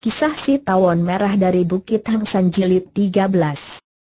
Kisah si tawon merah dari Bukit Hang San Jilid 13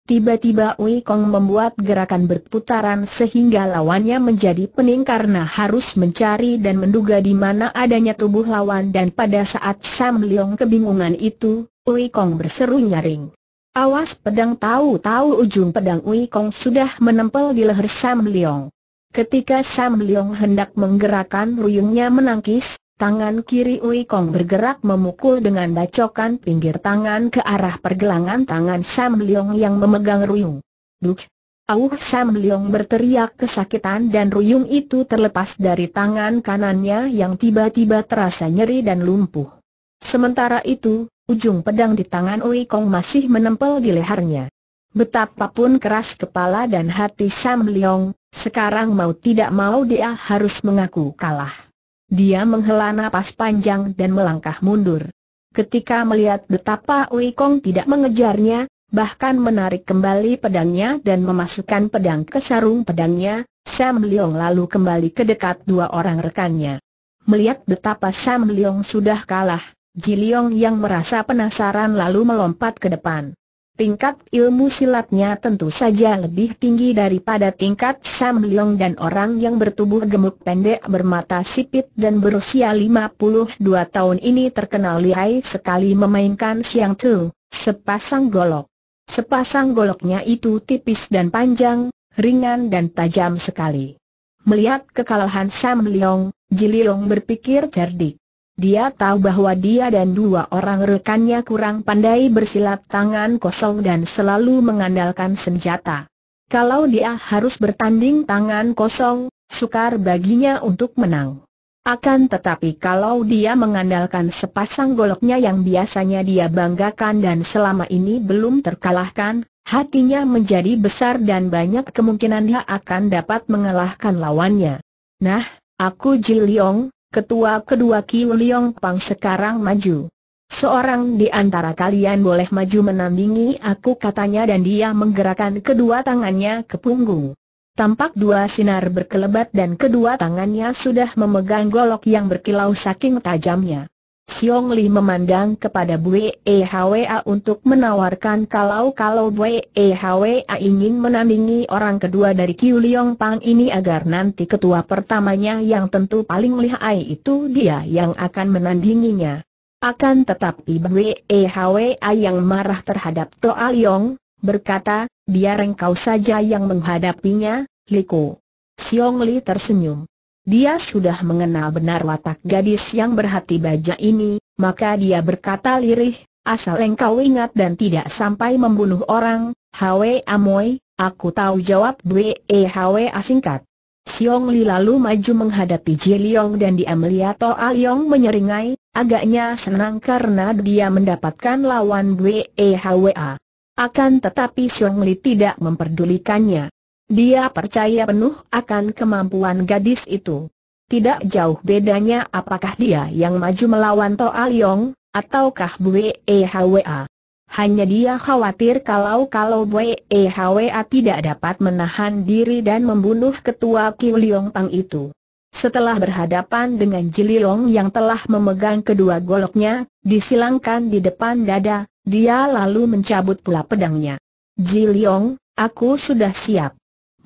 Tiba-tiba Wei Kong membuat gerakan berputaran sehingga lawannya menjadi pening karena harus mencari dan menduga di mana adanya tubuh lawan dan pada saat Sam Leong kebingungan itu, Wei Kong berseru nyaring. Awas pedang tahu-tahu ujung pedang Wei Kong sudah menempel di leher Sam Leong. Ketika Sam Leong hendak menggerakkan ruyungnya menangkis, Tangan kiri Ui Kong bergerak memukul dengan bacokan pinggir tangan ke arah pergelangan tangan Sam Leong yang memegang Ruyung. Duk! Auh Sam Leong berteriak kesakitan dan Ruyung itu terlepas dari tangan kanannya yang tiba-tiba terasa nyeri dan lumpuh. Sementara itu, ujung pedang di tangan Ui Kong masih menempel di lehernya. Betapapun keras kepala dan hati Sam Leong, sekarang mau tidak mau dia harus mengaku kalah. Dia menghela napas panjang dan melangkah mundur. Ketika melihat betapa Ui Kong tidak mengejarnya, bahkan menarik kembali pedangnya dan memasukkan pedang ke sarung pedangnya, Sam Leong lalu kembali ke dekat dua orang rekannya. Melihat betapa Sam Leong sudah kalah, Ji Leong yang merasa penasaran lalu melompat ke depan tingkat ilmu silatnya tentu saja lebih tinggi daripada tingkat Sam Leong dan orang yang bertubuh gemuk pendek bermata sipit dan berusia 52 tahun ini terkenal lihai sekali memainkan siang tu, sepasang golok. Sepasang goloknya itu tipis dan panjang, ringan dan tajam sekali. Melihat kekalahan Sam Leong, Jililong berpikir cerdik. Dia tahu bahwa dia dan dua orang rekannya kurang pandai bersilat tangan kosong dan selalu mengandalkan senjata. Kalau dia harus bertanding tangan kosong, sukar baginya untuk menang. Akan tetapi kalau dia mengandalkan sepasang goloknya yang biasanya dia banggakan dan selama ini belum terkalahkan, hatinya menjadi besar dan banyak kemungkinan dia akan dapat mengalahkan lawannya. Nah, aku Ji Leong, ketua kedua Kiu Liong Pang sekarang maju. Seorang di antara kalian boleh maju menandingi aku katanya dan dia menggerakkan kedua tangannya ke punggung. Tampak dua sinar berkelebat dan kedua tangannya sudah memegang golok yang berkilau saking tajamnya. Siong Li memandang kepada W A untuk menawarkan kalau-kalau W A ingin menandingi orang kedua dari Kiu Liong Pang ini agar nanti ketua pertamanya yang tentu paling lihai itu dia yang akan menandinginya. Akan tetapi W A yang marah terhadap Toa Liong, berkata, biar engkau saja yang menghadapinya, Ku. Siong Li tersenyum. Dia sudah mengenal benar watak gadis yang berhati baja ini, maka dia berkata lirih, asal engkau ingat dan tidak sampai membunuh orang, Hwe Amoy, aku tahu jawab Bwe e Hwe Asingkat. Siong Li lalu maju menghadapi Ji Liong dan dia melihat Toa Liong menyeringai, agaknya senang karena dia mendapatkan lawan Bwe e A. Akan tetapi Siong Li tidak memperdulikannya. Dia percaya penuh akan kemampuan gadis itu. Tidak jauh bedanya apakah dia yang maju melawan Toa ah Liong, ataukah Bue e Hwa. Hanya dia khawatir kalau-kalau Bue e Hwa tidak dapat menahan diri dan membunuh ketua Kiu Liong Pang itu. Setelah berhadapan dengan Long yang telah memegang kedua goloknya, disilangkan di depan dada, dia lalu mencabut pula pedangnya. Long, aku sudah siap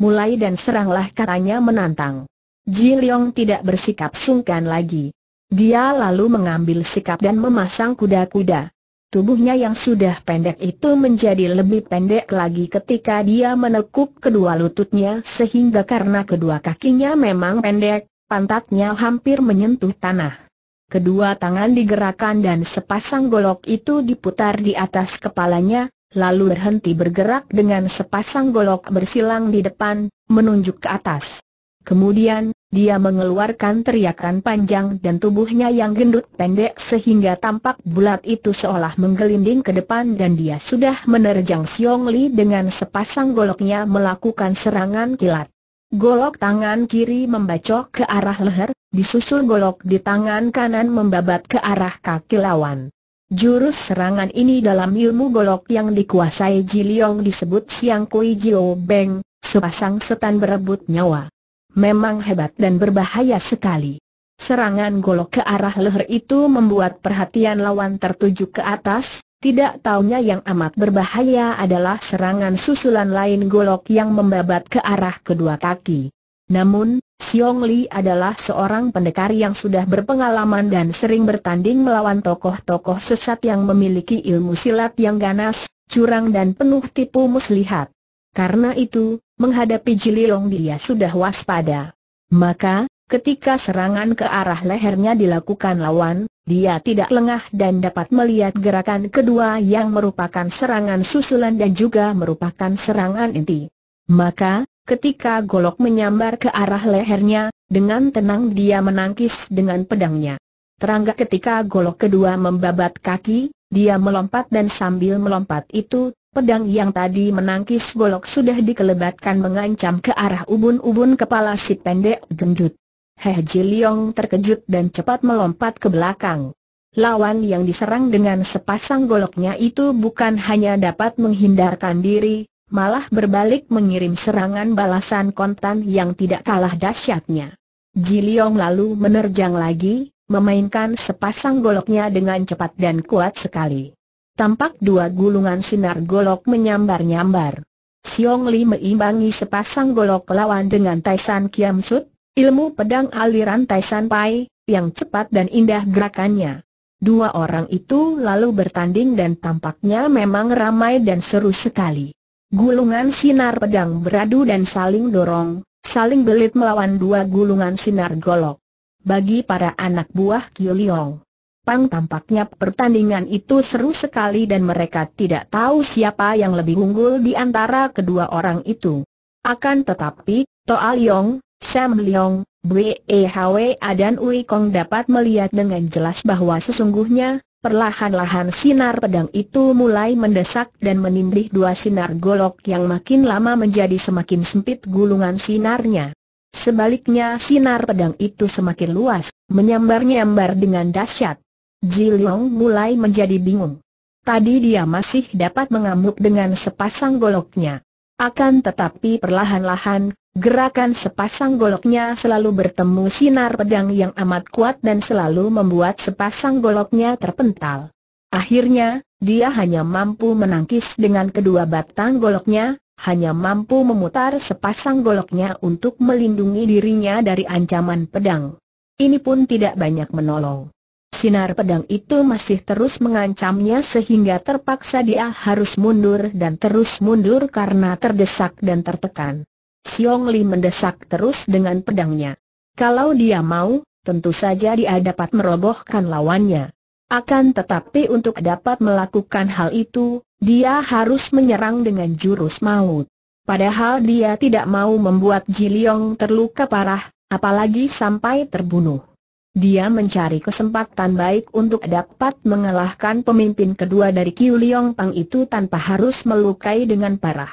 mulai dan seranglah katanya menantang. Ji Leong tidak bersikap sungkan lagi. Dia lalu mengambil sikap dan memasang kuda-kuda. Tubuhnya yang sudah pendek itu menjadi lebih pendek lagi ketika dia menekuk kedua lututnya sehingga karena kedua kakinya memang pendek, pantatnya hampir menyentuh tanah. Kedua tangan digerakkan dan sepasang golok itu diputar di atas kepalanya, lalu berhenti bergerak dengan sepasang golok bersilang di depan, menunjuk ke atas. Kemudian, dia mengeluarkan teriakan panjang dan tubuhnya yang gendut pendek sehingga tampak bulat itu seolah menggelinding ke depan dan dia sudah menerjang Siong Li dengan sepasang goloknya melakukan serangan kilat. Golok tangan kiri membacok ke arah leher, disusul golok di tangan kanan membabat ke arah kaki lawan. Jurus serangan ini dalam ilmu golok yang dikuasai Ji disebut Siang Kui Jio Beng, sepasang setan berebut nyawa. Memang hebat dan berbahaya sekali. Serangan golok ke arah leher itu membuat perhatian lawan tertuju ke atas, tidak taunya yang amat berbahaya adalah serangan susulan lain golok yang membabat ke arah kedua kaki. Namun, Xiong Li adalah seorang pendekar yang sudah berpengalaman dan sering bertanding melawan tokoh-tokoh sesat yang memiliki ilmu silat yang ganas, curang dan penuh tipu muslihat. Karena itu, menghadapi Jililong dia sudah waspada. Maka, ketika serangan ke arah lehernya dilakukan lawan, dia tidak lengah dan dapat melihat gerakan kedua yang merupakan serangan susulan dan juga merupakan serangan inti. Maka, Ketika golok menyambar ke arah lehernya, dengan tenang dia menangkis dengan pedangnya. Terangga ketika golok kedua membabat kaki, dia melompat dan sambil melompat itu, pedang yang tadi menangkis golok sudah dikelebatkan mengancam ke arah ubun-ubun kepala si pendek gendut. Heh Jiliong terkejut dan cepat melompat ke belakang. Lawan yang diserang dengan sepasang goloknya itu bukan hanya dapat menghindarkan diri, malah berbalik mengirim serangan balasan kontan yang tidak kalah dahsyatnya. Ji lalu menerjang lagi, memainkan sepasang goloknya dengan cepat dan kuat sekali. Tampak dua gulungan sinar golok menyambar-nyambar. Siong Li meimbangi sepasang golok lawan dengan Taisan Kiam Sut, ilmu pedang aliran Taisan Pai, yang cepat dan indah gerakannya. Dua orang itu lalu bertanding dan tampaknya memang ramai dan seru sekali. Gulungan sinar pedang beradu dan saling dorong, saling belit melawan dua gulungan sinar golok. Bagi para anak buah Liong, Pang tampaknya pertandingan itu seru sekali dan mereka tidak tahu siapa yang lebih unggul di antara kedua orang itu. Akan tetapi, Toa Liong, Sam Liong, Bwe Hwa dan Ui Kong dapat melihat dengan jelas bahwa sesungguhnya, Perlahan-lahan sinar pedang itu mulai mendesak dan menindih dua sinar golok yang makin lama menjadi semakin sempit gulungan sinarnya. Sebaliknya sinar pedang itu semakin luas, menyambar-nyambar dengan dahsyat. Ji Leong mulai menjadi bingung. Tadi dia masih dapat mengamuk dengan sepasang goloknya. Akan tetapi perlahan-lahan, Gerakan sepasang goloknya selalu bertemu sinar pedang yang amat kuat dan selalu membuat sepasang goloknya terpental. Akhirnya, dia hanya mampu menangkis dengan kedua batang goloknya, hanya mampu memutar sepasang goloknya untuk melindungi dirinya dari ancaman pedang. Ini pun tidak banyak menolong. Sinar pedang itu masih terus mengancamnya sehingga terpaksa dia harus mundur dan terus mundur karena terdesak dan tertekan. Xiong Li mendesak terus dengan pedangnya. Kalau dia mau, tentu saja dia dapat merobohkan lawannya. Akan tetapi untuk dapat melakukan hal itu, dia harus menyerang dengan jurus maut. Padahal dia tidak mau membuat Jiliong terluka parah, apalagi sampai terbunuh. Dia mencari kesempatan baik untuk dapat mengalahkan pemimpin kedua dari Kiu Liong Pang itu tanpa harus melukai dengan parah.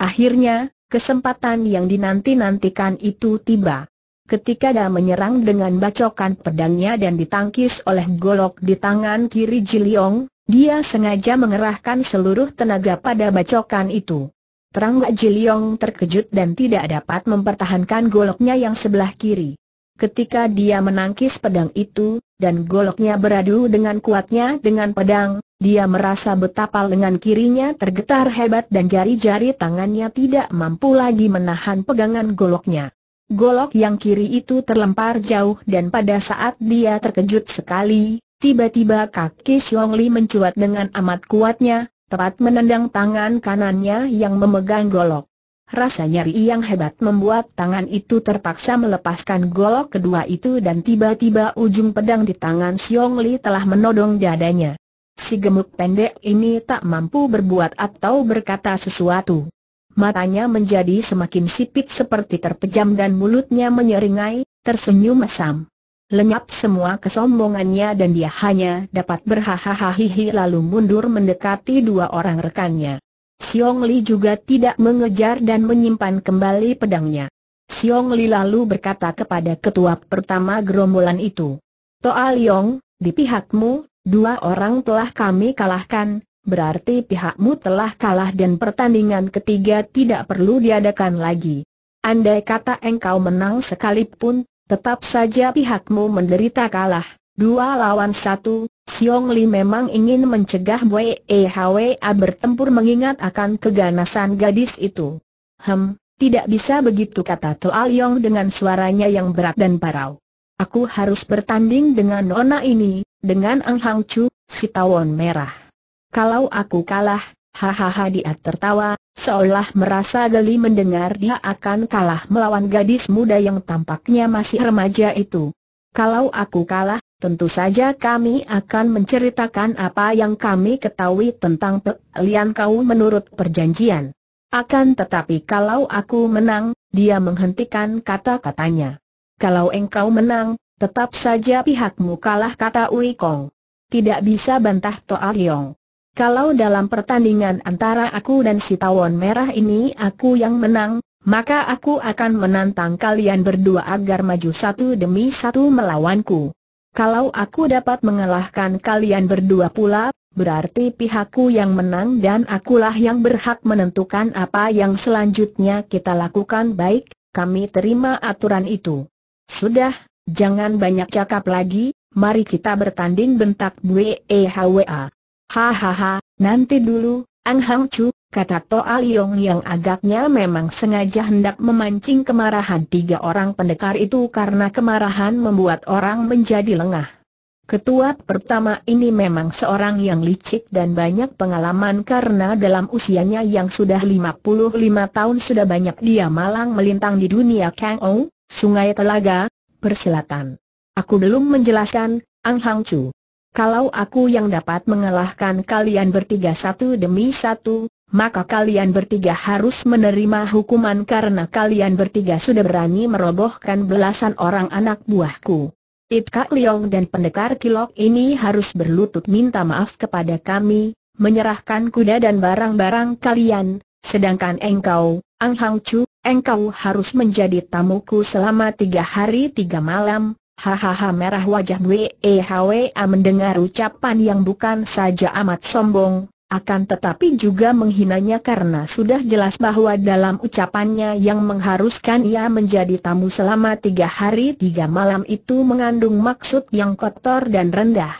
Akhirnya, Kesempatan yang dinanti-nantikan itu tiba. Ketika dia menyerang dengan bacokan pedangnya dan ditangkis oleh golok di tangan kiri Jiliong, dia sengaja mengerahkan seluruh tenaga pada bacokan itu. Terangga Jiliong terkejut dan tidak dapat mempertahankan goloknya yang sebelah kiri. Ketika dia menangkis pedang itu, dan goloknya beradu dengan kuatnya dengan pedang, dia merasa betapa lengan kirinya tergetar hebat dan jari-jari tangannya tidak mampu lagi menahan pegangan goloknya. Golok yang kiri itu terlempar jauh dan pada saat dia terkejut sekali, tiba-tiba kaki Xiong Li mencuat dengan amat kuatnya, tepat menendang tangan kanannya yang memegang golok. Rasa nyeri yang hebat membuat tangan itu terpaksa melepaskan golok kedua itu dan tiba-tiba ujung pedang di tangan Xiong Li telah menodong dadanya si gemuk pendek ini tak mampu berbuat atau berkata sesuatu. Matanya menjadi semakin sipit seperti terpejam dan mulutnya menyeringai, tersenyum mesam. Lenyap semua kesombongannya dan dia hanya dapat berhah-hah-hihi lalu mundur mendekati dua orang rekannya. Siong Li juga tidak mengejar dan menyimpan kembali pedangnya. Siong Li lalu berkata kepada ketua pertama gerombolan itu, Toa Liong, di pihakmu, Dua orang telah kami kalahkan, berarti pihakmu telah kalah dan pertandingan ketiga tidak perlu diadakan lagi. Andai kata engkau menang sekalipun, tetap saja pihakmu menderita kalah. Dua lawan satu, Siong Li memang ingin mencegah Wei bertempur mengingat akan keganasan gadis itu. Hem, tidak bisa begitu kata Toa Yong dengan suaranya yang berat dan parau. Aku harus bertanding dengan nona ini, dengan Ang Hang Chu, si tawon merah. Kalau aku kalah, hahaha dia tertawa, seolah merasa geli mendengar dia akan kalah melawan gadis muda yang tampaknya masih remaja itu. Kalau aku kalah, tentu saja kami akan menceritakan apa yang kami ketahui tentang pelian kau menurut perjanjian. Akan tetapi kalau aku menang, dia menghentikan kata-katanya. Kalau engkau menang, Tetap saja pihakmu kalah kata Ui Kong. Tidak bisa bantah Toa Liong. Kalau dalam pertandingan antara aku dan si tawon merah ini aku yang menang, maka aku akan menantang kalian berdua agar maju satu demi satu melawanku. Kalau aku dapat mengalahkan kalian berdua pula, berarti pihakku yang menang dan akulah yang berhak menentukan apa yang selanjutnya kita lakukan baik, kami terima aturan itu. Sudah, Jangan banyak cakap lagi, mari kita bertanding bentak Bue Hahaha, nanti dulu, Ang Hang Chu, kata Toa Liong yang agaknya memang sengaja hendak memancing kemarahan tiga orang pendekar itu karena kemarahan membuat orang menjadi lengah. Ketua pertama ini memang seorang yang licik dan banyak pengalaman karena dalam usianya yang sudah 55 tahun sudah banyak dia malang melintang di dunia Kang Ou, Sungai Telaga, persilatan. Aku belum menjelaskan, Ang Hang Chu. Kalau aku yang dapat mengalahkan kalian bertiga satu demi satu, maka kalian bertiga harus menerima hukuman karena kalian bertiga sudah berani merobohkan belasan orang anak buahku. Itka Liong dan pendekar Kilok ini harus berlutut minta maaf kepada kami, menyerahkan kuda dan barang-barang kalian, sedangkan engkau, Ang Hang Chu, engkau harus menjadi tamuku selama tiga hari tiga malam, hahaha merah wajah WEHWA mendengar ucapan yang bukan saja amat sombong, akan tetapi juga menghinanya karena sudah jelas bahwa dalam ucapannya yang mengharuskan ia menjadi tamu selama tiga hari tiga malam itu mengandung maksud yang kotor dan rendah.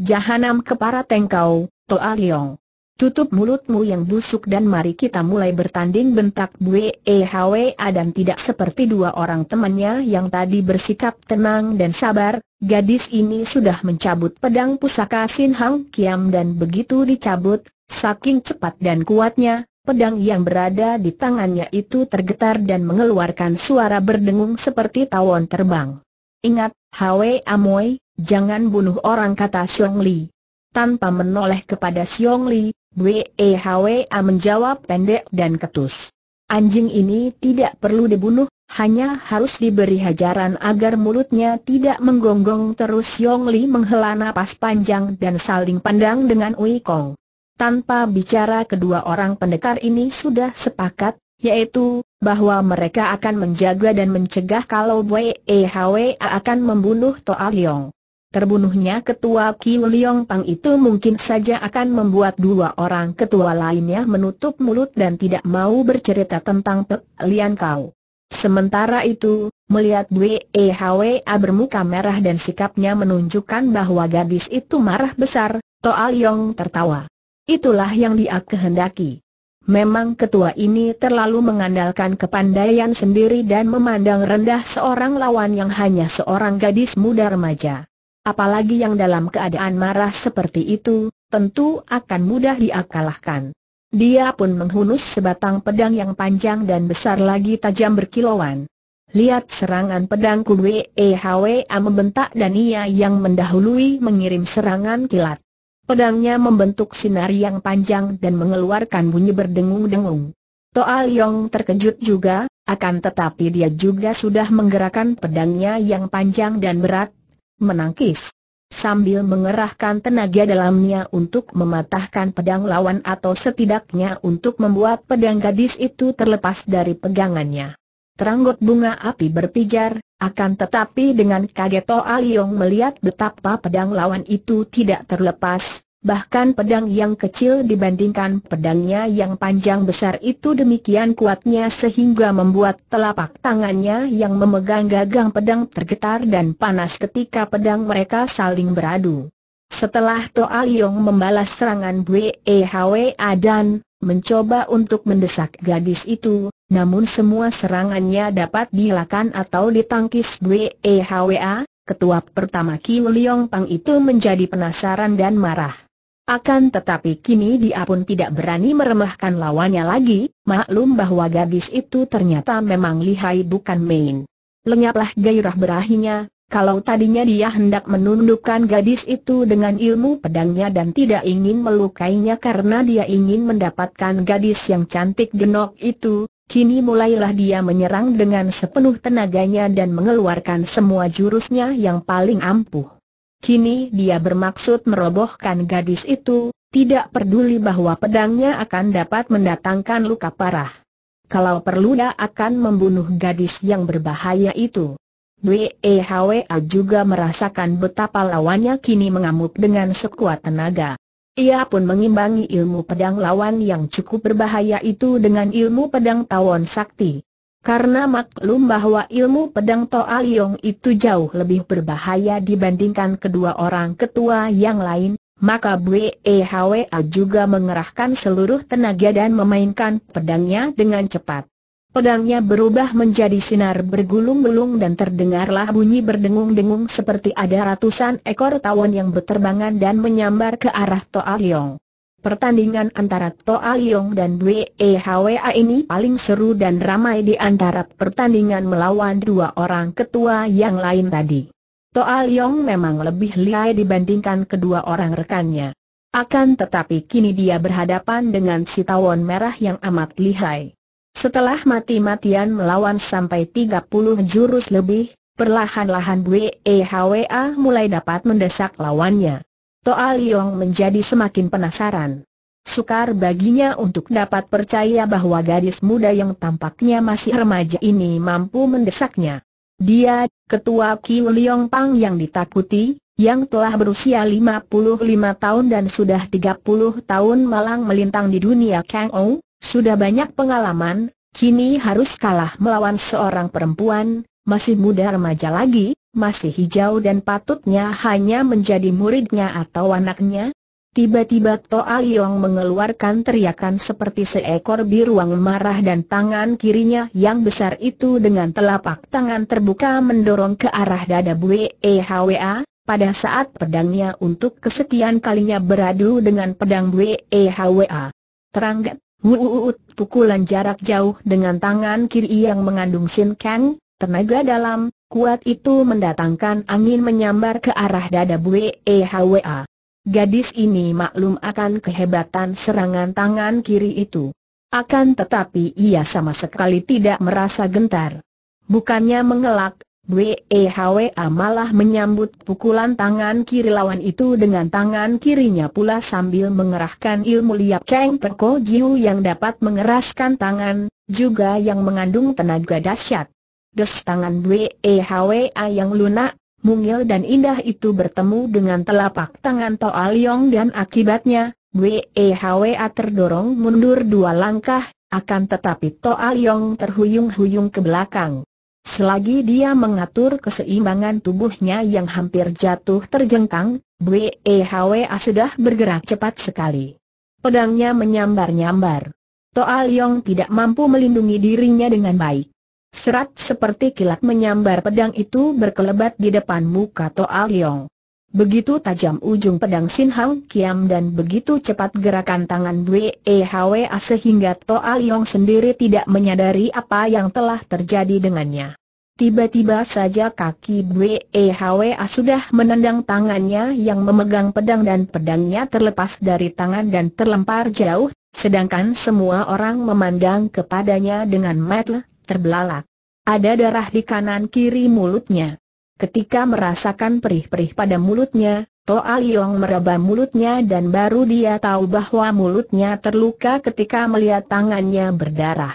Jahanam kepada tengkau, Toa Liong. Tutup mulutmu yang busuk dan mari kita mulai bertanding bentak Bue e Hwa dan tidak seperti dua orang temannya yang tadi bersikap tenang dan sabar, gadis ini sudah mencabut pedang pusaka Sin Hang Kiam dan begitu dicabut, saking cepat dan kuatnya, pedang yang berada di tangannya itu tergetar dan mengeluarkan suara berdengung seperti tawon terbang. Ingat, Hwa Amoy, jangan bunuh orang kata Xiong Li tanpa menoleh kepada Xiong Li, Wehwa menjawab pendek dan ketus. Anjing ini tidak perlu dibunuh, hanya harus diberi hajaran agar mulutnya tidak menggonggong terus Yong Li menghela napas panjang dan saling pandang dengan Ui Kong. Tanpa bicara kedua orang pendekar ini sudah sepakat, yaitu, bahwa mereka akan menjaga dan mencegah kalau e Hwa akan membunuh Toa Liong. Terbunuhnya ketua Kiu Liong Pang itu mungkin saja akan membuat dua orang ketua lainnya menutup mulut dan tidak mau bercerita tentang Pek Lian Kau. Sementara itu, melihat Dwe EHWA bermuka merah dan sikapnya menunjukkan bahwa gadis itu marah besar, Toa Liong tertawa. Itulah yang dia kehendaki. Memang ketua ini terlalu mengandalkan kepandaian sendiri dan memandang rendah seorang lawan yang hanya seorang gadis muda remaja apalagi yang dalam keadaan marah seperti itu, tentu akan mudah diakalahkan. Dia pun menghunus sebatang pedang yang panjang dan besar lagi tajam berkilauan. Lihat serangan pedang Kudwe EHWA membentak dan ia yang mendahului mengirim serangan kilat. Pedangnya membentuk sinar yang panjang dan mengeluarkan bunyi berdengung-dengung. Toa Yong terkejut juga, akan tetapi dia juga sudah menggerakkan pedangnya yang panjang dan berat, menangkis. Sambil mengerahkan tenaga dalamnya untuk mematahkan pedang lawan atau setidaknya untuk membuat pedang gadis itu terlepas dari pegangannya. Teranggot bunga api berpijar, akan tetapi dengan kaget Toa Liong melihat betapa pedang lawan itu tidak terlepas, bahkan pedang yang kecil dibandingkan pedangnya yang panjang besar itu demikian kuatnya sehingga membuat telapak tangannya yang memegang gagang pedang tergetar dan panas ketika pedang mereka saling beradu. Setelah Toa Liong membalas serangan BEHWA dan mencoba untuk mendesak gadis itu, namun semua serangannya dapat dilakukan atau ditangkis A, Ketua pertama Kiu Liong Pang itu menjadi penasaran dan marah. Akan tetapi kini dia pun tidak berani meremehkan lawannya lagi, maklum bahwa gadis itu ternyata memang lihai bukan main. Lenyaplah gairah berahinya, kalau tadinya dia hendak menundukkan gadis itu dengan ilmu pedangnya dan tidak ingin melukainya karena dia ingin mendapatkan gadis yang cantik genok itu, Kini mulailah dia menyerang dengan sepenuh tenaganya dan mengeluarkan semua jurusnya yang paling ampuh. Kini dia bermaksud merobohkan gadis itu, tidak peduli bahwa pedangnya akan dapat mendatangkan luka parah. Kalau perlu dia akan membunuh gadis yang berbahaya itu. Wehwa juga merasakan betapa lawannya kini mengamuk dengan sekuat tenaga. Ia pun mengimbangi ilmu pedang lawan yang cukup berbahaya itu dengan ilmu pedang tawon sakti. Karena maklum bahwa ilmu pedang Toa Liong itu jauh lebih berbahaya dibandingkan kedua orang ketua yang lain, maka E BEHWA juga mengerahkan seluruh tenaga dan memainkan pedangnya dengan cepat. Pedangnya berubah menjadi sinar bergulung-gulung dan terdengarlah bunyi berdengung-dengung seperti ada ratusan ekor tawon yang berterbangan dan menyambar ke arah Toa Liong. Pertandingan antara Toa Liong dan W Hwa ini paling seru dan ramai di antara pertandingan melawan dua orang ketua yang lain tadi. Toa Liong memang lebih lihai dibandingkan kedua orang rekannya. Akan tetapi kini dia berhadapan dengan si tawon merah yang amat lihai. Setelah mati-matian melawan sampai 30 jurus lebih, perlahan-lahan W Hwa mulai dapat mendesak lawannya. Toa Liong menjadi semakin penasaran. Sukar baginya untuk dapat percaya bahwa gadis muda yang tampaknya masih remaja ini mampu mendesaknya. Dia, ketua Kiu Liong Pang yang ditakuti, yang telah berusia 55 tahun dan sudah 30 tahun malang melintang di dunia Kang Ou, sudah banyak pengalaman, kini harus kalah melawan seorang perempuan, masih muda remaja lagi, masih hijau dan patutnya hanya menjadi muridnya atau anaknya? Tiba-tiba Toa Liong mengeluarkan teriakan seperti seekor biruang marah dan tangan kirinya yang besar itu dengan telapak tangan terbuka mendorong ke arah dada Bue e Pada saat pedangnya untuk kesekian kalinya beradu dengan pedang Bue Terangkat, Teranggat, wuuut pukulan jarak jauh dengan tangan kiri yang mengandung sin kang, tenaga dalam, kuat itu mendatangkan angin menyambar ke arah dada Bue e Hwa. Gadis ini maklum akan kehebatan serangan tangan kiri itu. Akan tetapi ia sama sekali tidak merasa gentar. Bukannya mengelak, Bue e Hwa malah menyambut pukulan tangan kiri lawan itu dengan tangan kirinya pula sambil mengerahkan ilmu liap Kang Perko Jiu yang dapat mengeraskan tangan, juga yang mengandung tenaga dahsyat. Des tangan BEHWA e yang lunak, mungil dan indah itu bertemu dengan telapak tangan Toa Liang dan akibatnya, BEHWA e terdorong mundur dua langkah, akan tetapi Toa Liang terhuyung-huyung ke belakang. Selagi dia mengatur keseimbangan tubuhnya yang hampir jatuh terjengkang, BEHWA e sudah bergerak cepat sekali. Pedangnya menyambar-nyambar. Toa Liang tidak mampu melindungi dirinya dengan baik. Serat seperti kilat menyambar pedang itu berkelebat di depan muka Toa Liong. Begitu tajam ujung pedang Sin Hang Kiam dan begitu cepat gerakan tangan Dwe e Hwa sehingga Toa Liong sendiri tidak menyadari apa yang telah terjadi dengannya. Tiba-tiba saja kaki Dwe e Hwa sudah menendang tangannya yang memegang pedang dan pedangnya terlepas dari tangan dan terlempar jauh, sedangkan semua orang memandang kepadanya dengan mata terbelalak. Ada darah di kanan kiri mulutnya. Ketika merasakan perih-perih pada mulutnya, Toa Liong meraba mulutnya dan baru dia tahu bahwa mulutnya terluka ketika melihat tangannya berdarah.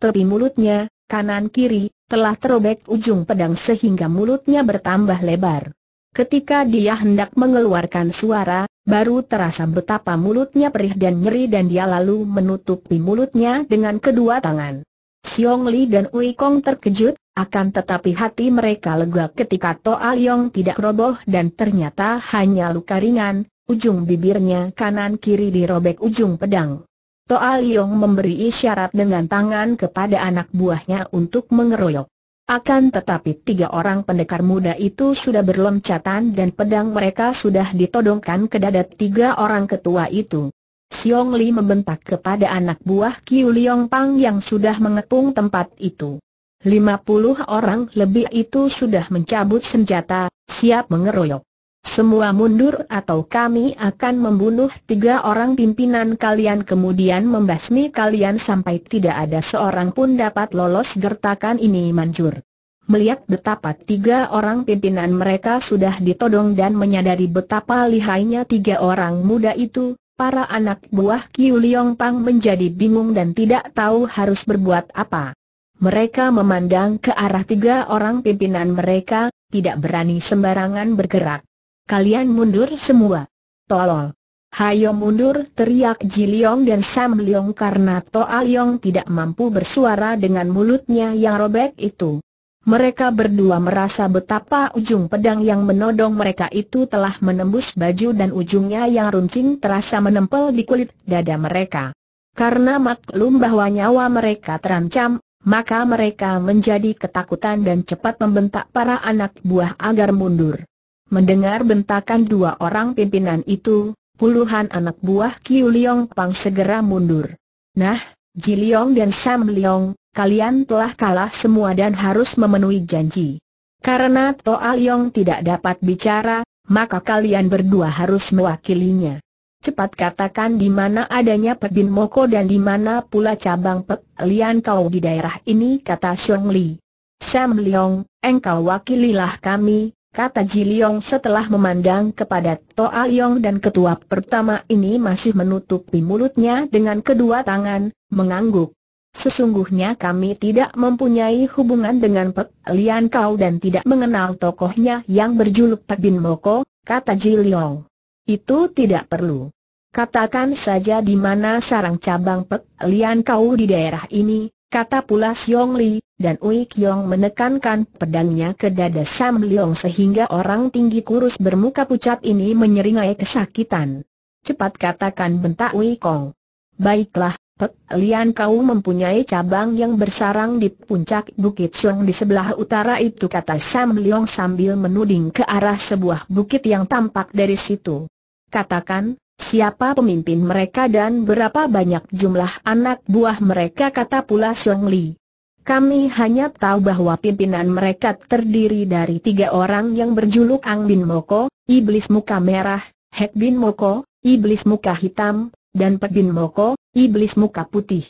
Tepi mulutnya, kanan kiri, telah terobek ujung pedang sehingga mulutnya bertambah lebar. Ketika dia hendak mengeluarkan suara, baru terasa betapa mulutnya perih dan nyeri dan dia lalu menutupi mulutnya dengan kedua tangan. Xiong Li dan Ui Kong terkejut, akan tetapi hati mereka lega ketika Toa Liong tidak roboh dan ternyata hanya luka ringan, ujung bibirnya kanan-kiri dirobek ujung pedang. Toa Liong memberi isyarat dengan tangan kepada anak buahnya untuk mengeroyok. Akan tetapi tiga orang pendekar muda itu sudah berloncatan dan pedang mereka sudah ditodongkan ke dada tiga orang ketua itu. Siong Li membentak kepada anak buah Kiu Liong Pang yang sudah mengepung tempat itu. Lima puluh orang lebih itu sudah mencabut senjata, siap mengeroyok. Semua mundur atau kami akan membunuh tiga orang pimpinan kalian kemudian membasmi kalian sampai tidak ada seorang pun dapat lolos gertakan ini manjur. Melihat betapa tiga orang pimpinan mereka sudah ditodong dan menyadari betapa lihainya tiga orang muda itu, Para anak buah Kiu Liong Pang menjadi bingung dan tidak tahu harus berbuat apa. Mereka memandang ke arah tiga orang pimpinan mereka, tidak berani sembarangan bergerak. Kalian mundur semua. Tolol. Hayo mundur teriak Ji Liong dan Sam Liong karena Toa Liong tidak mampu bersuara dengan mulutnya yang robek itu. Mereka berdua merasa betapa ujung pedang yang menodong mereka itu telah menembus baju dan ujungnya yang runcing terasa menempel di kulit dada mereka. Karena maklum bahwa nyawa mereka terancam, maka mereka menjadi ketakutan dan cepat membentak para anak buah agar mundur. Mendengar bentakan dua orang pimpinan itu, puluhan anak buah Kiu Liong Pang segera mundur. Nah, Ji Liong dan Sam Liong, kalian telah kalah semua dan harus memenuhi janji. Karena Toa Yong tidak dapat bicara, maka kalian berdua harus mewakilinya. Cepat katakan di mana adanya Pek Bin Moko dan di mana pula cabang Pek Lian Kau di daerah ini kata Xiong Li. Sam Leong, engkau wakililah kami, kata Ji Leong setelah memandang kepada Toa Leong dan ketua pertama ini masih menutupi mulutnya dengan kedua tangan, mengangguk. Sesungguhnya kami tidak mempunyai hubungan dengan Pek Lian Kau dan tidak mengenal tokohnya yang berjuluk Pek Bin Moko, kata Ji Liong. Itu tidak perlu. Katakan saja di mana sarang cabang Pek Lian Kau di daerah ini, kata pula Siong Li, dan Ui Kiong menekankan pedangnya ke dada Sam Liong sehingga orang tinggi kurus bermuka pucat ini menyeringai kesakitan. Cepat katakan bentak Ui Kong. Baiklah, Lian kau mempunyai cabang yang bersarang di puncak Bukit Sung di sebelah utara itu kata Sam Leong sambil menuding ke arah sebuah bukit yang tampak dari situ. Katakan, siapa pemimpin mereka dan berapa banyak jumlah anak buah mereka kata pula Sung Li. Kami hanya tahu bahwa pimpinan mereka terdiri dari tiga orang yang berjuluk Ang Bin Moko, Iblis Muka Merah, Hek Bin Moko, Iblis Muka Hitam, dan Pebin Moko, iblis muka putih.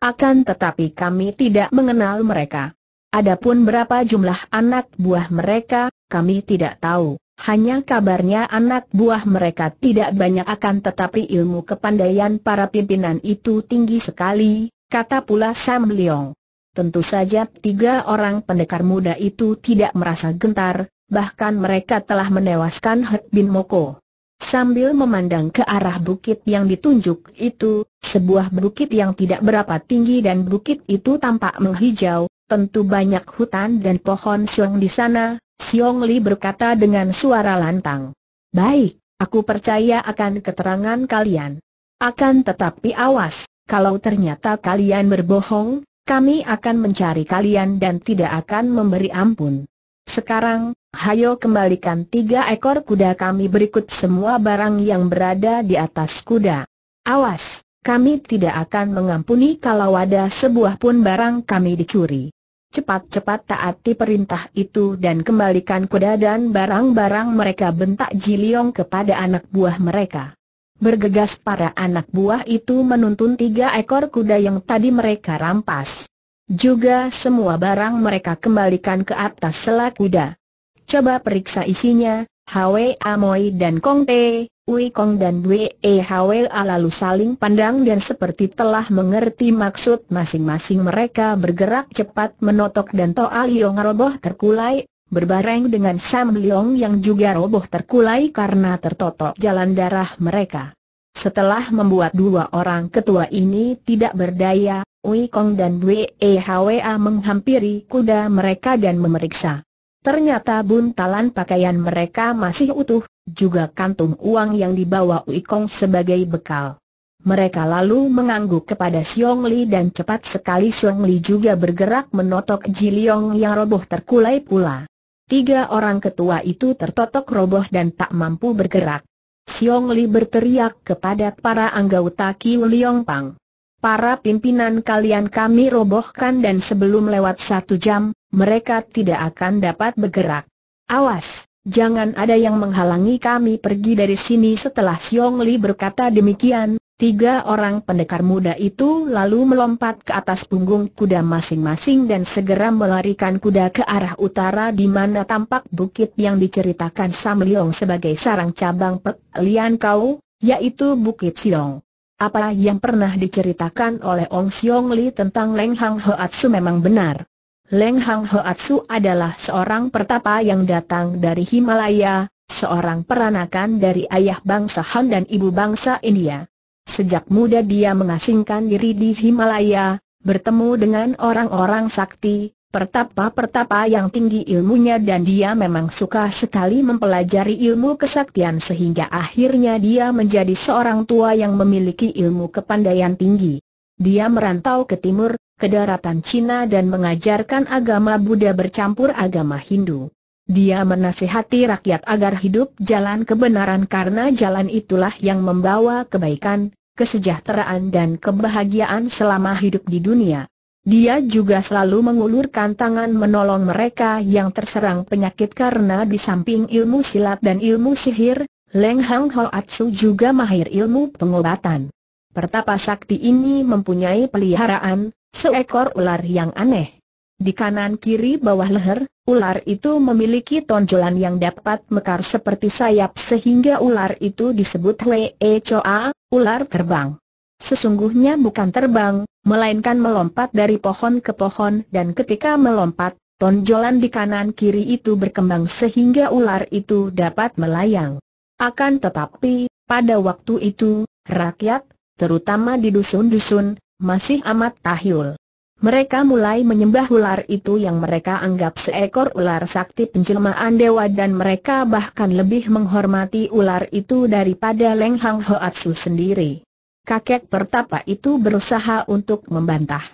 Akan tetapi kami tidak mengenal mereka. Adapun berapa jumlah anak buah mereka, kami tidak tahu. Hanya kabarnya anak buah mereka tidak banyak akan tetapi ilmu kepandaian para pimpinan itu tinggi sekali, kata pula Sam Leong. Tentu saja tiga orang pendekar muda itu tidak merasa gentar, bahkan mereka telah menewaskan Hek Bin Moko. Sambil memandang ke arah bukit yang ditunjuk itu, sebuah bukit yang tidak berapa tinggi dan bukit itu tampak menghijau, tentu banyak hutan dan pohon siung di sana, Siong Li berkata dengan suara lantang. Baik, aku percaya akan keterangan kalian. Akan tetapi awas, kalau ternyata kalian berbohong, kami akan mencari kalian dan tidak akan memberi ampun. Sekarang, hayo kembalikan tiga ekor kuda kami berikut semua barang yang berada di atas kuda. Awas, kami tidak akan mengampuni kalau ada sebuah pun barang kami dicuri. Cepat-cepat taati perintah itu dan kembalikan kuda dan barang-barang mereka bentak Jiliong kepada anak buah mereka. Bergegas para anak buah itu menuntun tiga ekor kuda yang tadi mereka rampas. Juga semua barang mereka kembalikan ke atas selak kuda. Coba periksa isinya, Hwe Amoy dan Kong Te, Wei Kong dan Wei Hwe e lalu saling pandang dan seperti telah mengerti maksud masing-masing mereka bergerak cepat menotok dan Toa Liong roboh terkulai, berbareng dengan Sam Leong yang juga roboh terkulai karena tertotok jalan darah mereka. Setelah membuat dua orang ketua ini tidak berdaya, Ui Kong dan Bwe Hwa menghampiri kuda mereka dan memeriksa. Ternyata buntalan pakaian mereka masih utuh, juga kantung uang yang dibawa Ui Kong sebagai bekal. Mereka lalu mengangguk kepada Xiong Li dan cepat sekali Xiong Li juga bergerak menotok Ji yang roboh terkulai pula. Tiga orang ketua itu tertotok roboh dan tak mampu bergerak. Xiong Li berteriak kepada para anggota Kiu Pang. Para pimpinan kalian kami robohkan dan sebelum lewat satu jam, mereka tidak akan dapat bergerak. Awas, jangan ada yang menghalangi kami pergi dari sini setelah Xiong Li berkata demikian. Tiga orang pendekar muda itu lalu melompat ke atas punggung kuda masing-masing dan segera melarikan kuda ke arah utara di mana tampak bukit yang diceritakan Sam Leong sebagai sarang cabang Pek Lian Kau, yaitu Bukit Siong. Apa yang pernah diceritakan oleh Ong Siong Li tentang Leng Hang Hoatsu memang benar. Leng Hang Hoatsu adalah seorang pertapa yang datang dari Himalaya, seorang peranakan dari ayah bangsa Han dan ibu bangsa India. Sejak muda dia mengasingkan diri di Himalaya, bertemu dengan orang-orang sakti, Pertapa-pertapa yang tinggi ilmunya dan dia memang suka sekali mempelajari ilmu kesaktian sehingga akhirnya dia menjadi seorang tua yang memiliki ilmu kepandaian tinggi. Dia merantau ke timur, ke daratan Cina dan mengajarkan agama Buddha bercampur agama Hindu. Dia menasihati rakyat agar hidup jalan kebenaran karena jalan itulah yang membawa kebaikan, kesejahteraan dan kebahagiaan selama hidup di dunia. Dia juga selalu mengulurkan tangan menolong mereka yang terserang penyakit karena di samping ilmu silat dan ilmu sihir, Leng Hang Atsu juga mahir ilmu pengobatan. Pertapa sakti ini mempunyai peliharaan, seekor ular yang aneh. Di kanan kiri bawah leher, ular itu memiliki tonjolan yang dapat mekar seperti sayap sehingga ular itu disebut Hwee Choa, ular terbang. Sesungguhnya bukan terbang, melainkan melompat dari pohon ke pohon dan ketika melompat, tonjolan di kanan kiri itu berkembang sehingga ular itu dapat melayang. Akan tetapi, pada waktu itu, rakyat, terutama di dusun-dusun, masih amat tahyul. Mereka mulai menyembah ular itu yang mereka anggap seekor ular sakti penjelmaan dewa dan mereka bahkan lebih menghormati ular itu daripada Leng Hang Hoatsu sendiri kakek pertapa itu berusaha untuk membantah.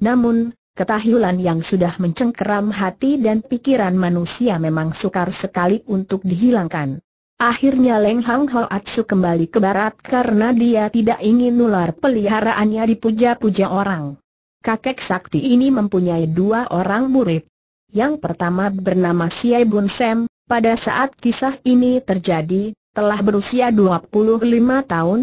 Namun, ketahyulan yang sudah mencengkeram hati dan pikiran manusia memang sukar sekali untuk dihilangkan. Akhirnya Leng Hang Ho Atsu kembali ke barat karena dia tidak ingin nular peliharaannya dipuja-puja orang. Kakek sakti ini mempunyai dua orang murid. Yang pertama bernama Siai Bun Sem, pada saat kisah ini terjadi, telah berusia 25 tahun,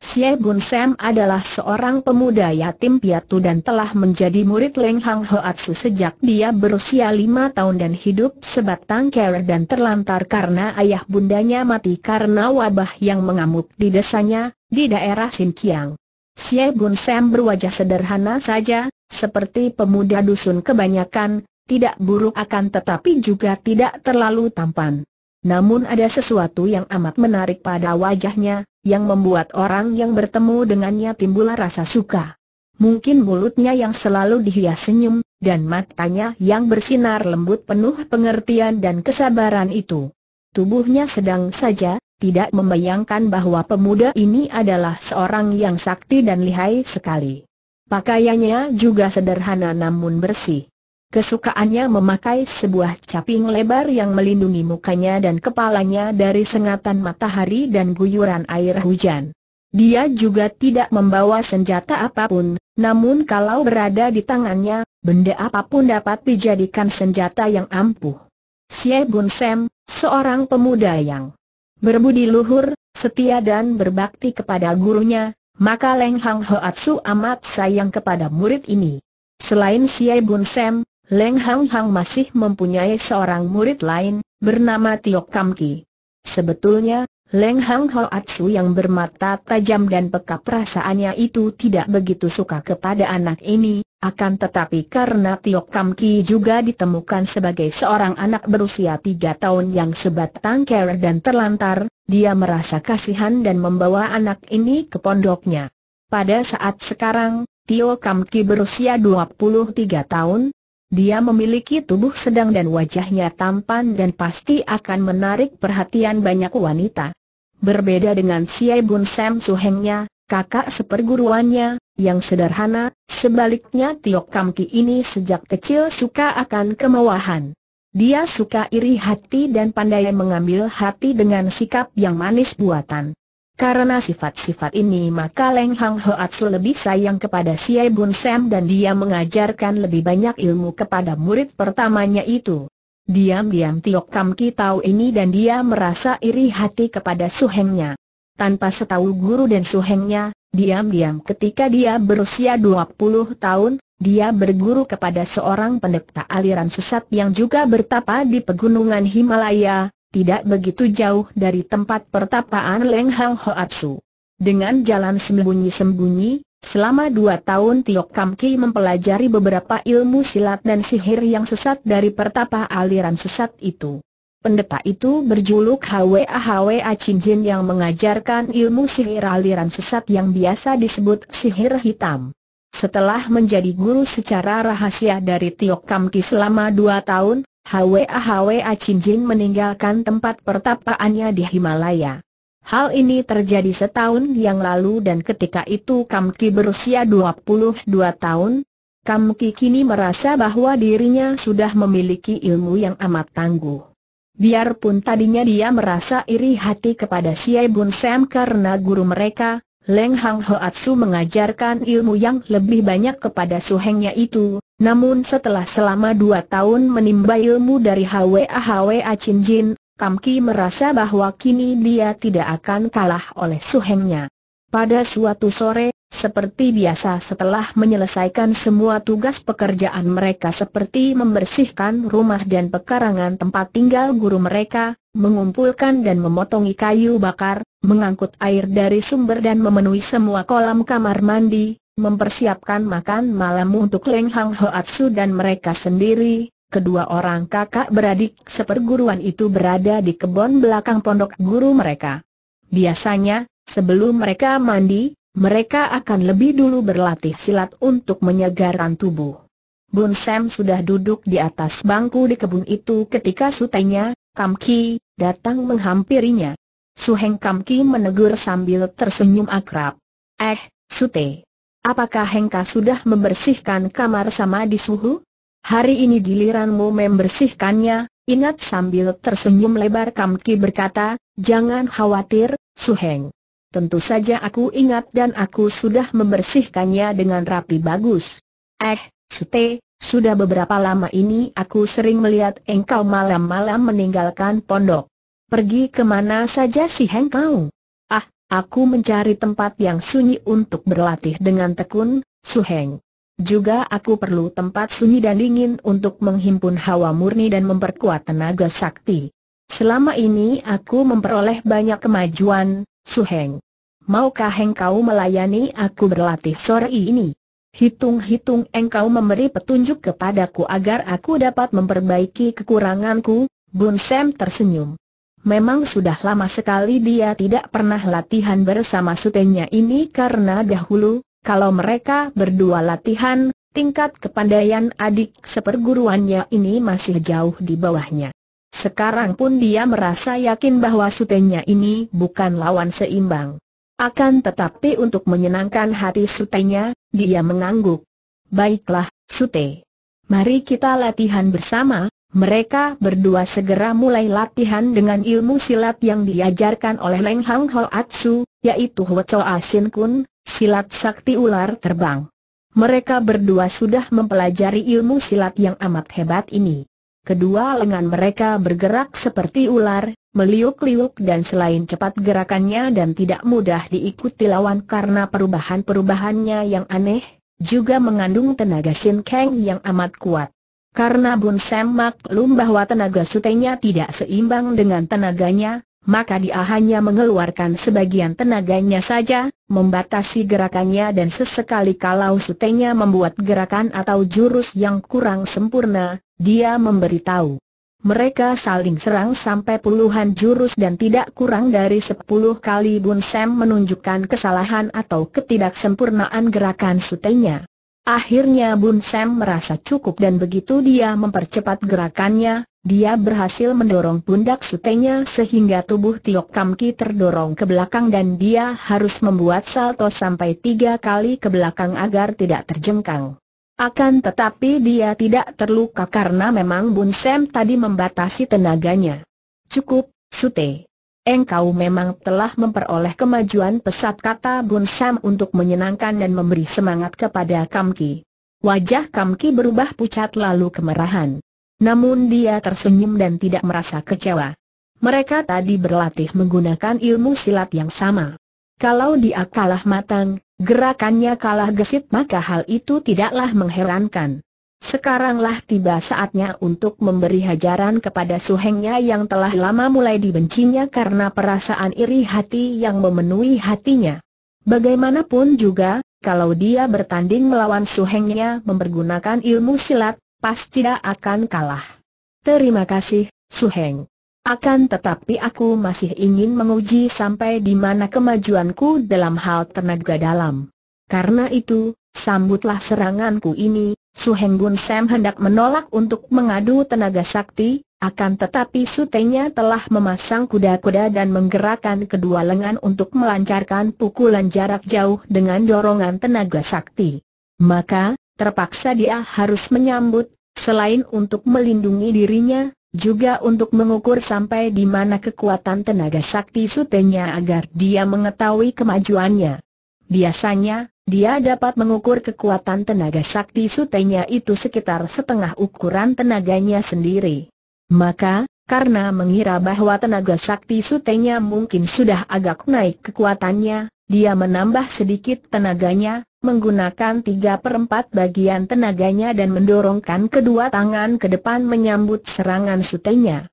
Xie Bun Sam adalah seorang pemuda yatim piatu dan telah menjadi murid Leng Hang Hoatsu sejak dia berusia lima tahun dan hidup sebatang kera dan terlantar karena ayah bundanya mati karena wabah yang mengamuk di desanya, di daerah Xinjiang. Xie Bun Sam berwajah sederhana saja, seperti pemuda dusun kebanyakan, tidak buruk akan tetapi juga tidak terlalu tampan. Namun ada sesuatu yang amat menarik pada wajahnya, yang membuat orang yang bertemu dengannya timbul rasa suka. Mungkin mulutnya yang selalu dihias senyum, dan matanya yang bersinar lembut penuh pengertian dan kesabaran itu. Tubuhnya sedang saja, tidak membayangkan bahwa pemuda ini adalah seorang yang sakti dan lihai sekali. Pakaiannya juga sederhana namun bersih. Kesukaannya memakai sebuah caping lebar yang melindungi mukanya dan kepalanya dari sengatan matahari dan guyuran air hujan. Dia juga tidak membawa senjata apapun, namun kalau berada di tangannya, benda apapun dapat dijadikan senjata yang ampuh. Sie Bun Sam, seorang pemuda yang berbudi luhur, setia dan berbakti kepada gurunya, maka Leng Hang Hoatsu amat sayang kepada murid ini. Selain Siai Bun Sam, Leng Hang Hang masih mempunyai seorang murid lain, bernama Tio Kam Ki. Sebetulnya, Leng Hang Hoatsu yang bermata tajam dan peka perasaannya itu tidak begitu suka kepada anak ini, akan tetapi karena Tio Kam Ki juga ditemukan sebagai seorang anak berusia tiga tahun yang sebatang kera dan terlantar, dia merasa kasihan dan membawa anak ini ke pondoknya. Pada saat sekarang, Tio Kam Ki berusia tiga tahun, dia memiliki tubuh sedang dan wajahnya tampan dan pasti akan menarik perhatian banyak wanita. Berbeda dengan Siai Bun Sam Suhengnya, kakak seperguruannya, yang sederhana, sebaliknya Tiok Kam Ki ini sejak kecil suka akan kemewahan. Dia suka iri hati dan pandai mengambil hati dengan sikap yang manis buatan. Karena sifat-sifat ini maka Leng Hang Hoatsu lebih sayang kepada Siai Bun Sam dan dia mengajarkan lebih banyak ilmu kepada murid pertamanya itu. Diam-diam Tiok Kam Ki tahu ini dan dia merasa iri hati kepada suhengnya. Tanpa setahu guru dan suhengnya, diam-diam ketika dia berusia 20 tahun, dia berguru kepada seorang pendekta aliran sesat yang juga bertapa di pegunungan Himalaya, tidak begitu jauh dari tempat pertapaan Leng Hang Hoatsu. Dengan jalan sembunyi-sembunyi, selama dua tahun Tio Kam Ki mempelajari beberapa ilmu silat dan sihir yang sesat dari pertapa aliran sesat itu. Pendeta itu berjuluk Hwa Hwa Jin yang mengajarkan ilmu sihir aliran sesat yang biasa disebut sihir hitam. Setelah menjadi guru secara rahasia dari Tio Kam Ki selama dua tahun, Hwa Hwa Jin meninggalkan tempat pertapaannya di Himalaya. Hal ini terjadi setahun yang lalu dan ketika itu Kam Ki berusia 22 tahun. Kam Ki kini merasa bahwa dirinya sudah memiliki ilmu yang amat tangguh. Biarpun tadinya dia merasa iri hati kepada Siai Bun Sam karena guru mereka, Leng Hang Hoatsu mengajarkan ilmu yang lebih banyak kepada suhengnya itu, namun setelah selama dua tahun menimba ilmu dari HWA HWA Chin Jin, Kam Ki merasa bahwa kini dia tidak akan kalah oleh suhengnya. Pada suatu sore, seperti biasa setelah menyelesaikan semua tugas pekerjaan mereka seperti membersihkan rumah dan pekarangan tempat tinggal guru mereka, mengumpulkan dan memotongi kayu bakar, mengangkut air dari sumber dan memenuhi semua kolam kamar mandi, mempersiapkan makan malam untuk Leng Hang Hoatsu dan mereka sendiri, kedua orang kakak beradik seperguruan itu berada di kebun belakang pondok guru mereka. Biasanya, sebelum mereka mandi, mereka akan lebih dulu berlatih silat untuk menyegarkan tubuh. Bun Sam sudah duduk di atas bangku di kebun itu ketika sutenya, Kam Ki, datang menghampirinya. Suheng Heng Kam Ki menegur sambil tersenyum akrab. Eh, Sute, Apakah Hengka sudah membersihkan kamar sama di suhu? Hari ini giliranmu membersihkannya, ingat sambil tersenyum lebar Kamki berkata, jangan khawatir, Suheng. Tentu saja aku ingat dan aku sudah membersihkannya dengan rapi bagus. Eh, Sute, sudah beberapa lama ini aku sering melihat engkau malam-malam meninggalkan pondok. Pergi kemana saja si Hengkau? Aku mencari tempat yang sunyi untuk berlatih dengan tekun, Su Heng. Juga aku perlu tempat sunyi dan dingin untuk menghimpun hawa murni dan memperkuat tenaga sakti. Selama ini aku memperoleh banyak kemajuan, Su Heng. Maukah engkau melayani aku berlatih sore ini? Hitung-hitung engkau memberi petunjuk kepadaku agar aku dapat memperbaiki kekuranganku, Bun Sam tersenyum. Memang sudah lama sekali dia tidak pernah latihan bersama sutenya ini karena dahulu, kalau mereka berdua latihan, tingkat kepandaian adik seperguruannya ini masih jauh di bawahnya. Sekarang pun dia merasa yakin bahwa sutenya ini bukan lawan seimbang. Akan tetapi untuk menyenangkan hati sutenya, dia mengangguk. Baiklah, sute. Mari kita latihan bersama, mereka berdua segera mulai latihan dengan ilmu silat yang diajarkan oleh Leng Hang Ho Atsu, yaitu Hwa Choa ah Sin Kun, silat sakti ular terbang. Mereka berdua sudah mempelajari ilmu silat yang amat hebat ini. Kedua lengan mereka bergerak seperti ular, meliuk-liuk dan selain cepat gerakannya dan tidak mudah diikuti lawan karena perubahan-perubahannya yang aneh, juga mengandung tenaga Sin Kang yang amat kuat. Karena Bun Sam maklum bahwa tenaga sutenya tidak seimbang dengan tenaganya, maka dia hanya mengeluarkan sebagian tenaganya saja, membatasi gerakannya dan sesekali kalau sutenya membuat gerakan atau jurus yang kurang sempurna, dia memberitahu. Mereka saling serang sampai puluhan jurus dan tidak kurang dari sepuluh kali Bun Sam menunjukkan kesalahan atau ketidaksempurnaan gerakan sutenya. Akhirnya Bun Sam merasa cukup dan begitu dia mempercepat gerakannya, dia berhasil mendorong pundak sutenya sehingga tubuh Tiok Kam Ki terdorong ke belakang dan dia harus membuat salto sampai tiga kali ke belakang agar tidak terjengkang. Akan tetapi dia tidak terluka karena memang Bun Sam tadi membatasi tenaganya. Cukup, Sute engkau memang telah memperoleh kemajuan pesat kata Bun Sam untuk menyenangkan dan memberi semangat kepada Kamki. Wajah Kamki berubah pucat lalu kemerahan. Namun dia tersenyum dan tidak merasa kecewa. Mereka tadi berlatih menggunakan ilmu silat yang sama. Kalau dia kalah matang, gerakannya kalah gesit maka hal itu tidaklah mengherankan. Sekaranglah tiba saatnya untuk memberi hajaran kepada suhengnya yang telah lama mulai dibencinya karena perasaan iri hati yang memenuhi hatinya. Bagaimanapun juga, kalau dia bertanding melawan suhengnya mempergunakan ilmu silat, pasti tidak akan kalah. Terima kasih, suheng. Akan tetapi aku masih ingin menguji sampai di mana kemajuanku dalam hal tenaga dalam. Karena itu, sambutlah seranganku ini, Su Heng Bun Sam hendak menolak untuk mengadu tenaga sakti, akan tetapi Tengnya telah memasang kuda-kuda dan menggerakkan kedua lengan untuk melancarkan pukulan jarak jauh dengan dorongan tenaga sakti. Maka, terpaksa dia harus menyambut, selain untuk melindungi dirinya, juga untuk mengukur sampai di mana kekuatan tenaga sakti Tengnya agar dia mengetahui kemajuannya. Biasanya, dia dapat mengukur kekuatan tenaga sakti sutenya itu sekitar setengah ukuran tenaganya sendiri. Maka, karena mengira bahwa tenaga sakti sutenya mungkin sudah agak naik kekuatannya, dia menambah sedikit tenaganya, menggunakan tiga perempat bagian tenaganya dan mendorongkan kedua tangan ke depan menyambut serangan sutenya.